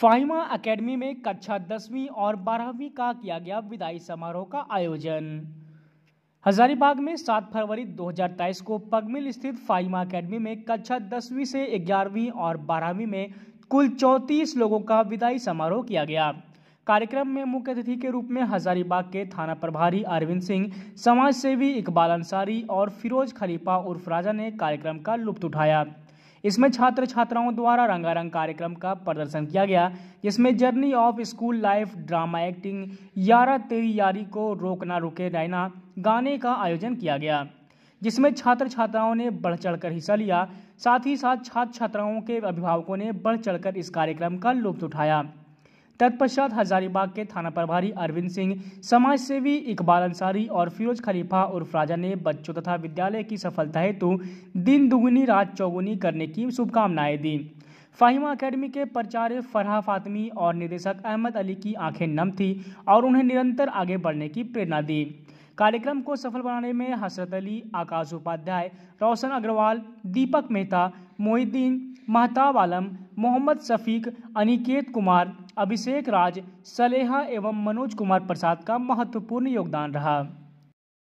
फाइमा academy में कक्षा दसवीं और बारहवीं का किया गया विदाई समारोह का आयोजन हजारीबाग में 7 फरवरी 2023 को पगमिल स्थित फाइमा एकेडमी में कक्षा दसवीं से ग्यारहवीं और बारहवीं में कुल चौंतीस लोगों का विदाई समारोह किया गया कार्यक्रम में मुख्य अतिथि के रूप में हजारीबाग के थाना प्रभारी अरविंद सिंह समाजसेवी इकबाल अंसारी और फिरोज खलीफा उर्फ राजा ने कार्यक्रम का लुप्त उठाया इसमें छात्र छात्राओं द्वारा रंगारंग कार्यक्रम का प्रदर्शन किया गया जिसमें journey of school life drama acting यारा तेरी यारी को रोकना रुके रहना गाने का आयोजन किया गया जिसमें छात्र छात्राओं ने बढ़ चढ़कर हिस्सा लिया साथ ही साथ छात्र छात्राओं के अभिभावकों ने बढ़ चढ़कर इस कार्यक्रम का लुप्त उठाया तत्पश्चात हजारीबाग के थाना प्रभारी अरविंद सिंह समाज सेवी इकबाल अंसारी और फिरोज खलीफा उर्फ राजा ने बच्चों तथा विद्यालय की सफलता हेतु दिन दुगुनी रात चौगुनी करने की शुभकामनाएं दी फाहिमा अकेडमी के प्राचार्य फरहा फातमी और निदेशक अहमद अली की आंखें नम थी और उन्हें निरंतर आगे बढ़ने की प्रेरणा दी कार्यक्रम को सफल बनाने में हसरत अली आकाश उपाध्याय रोशन अग्रवाल दीपक मेहता मोहिद्दीन महताब आलम मोहम्मद शफीक अनिकेत कुमार अभिषेक राज सलेहा एवं मनोज कुमार प्रसाद का महत्वपूर्ण योगदान रहा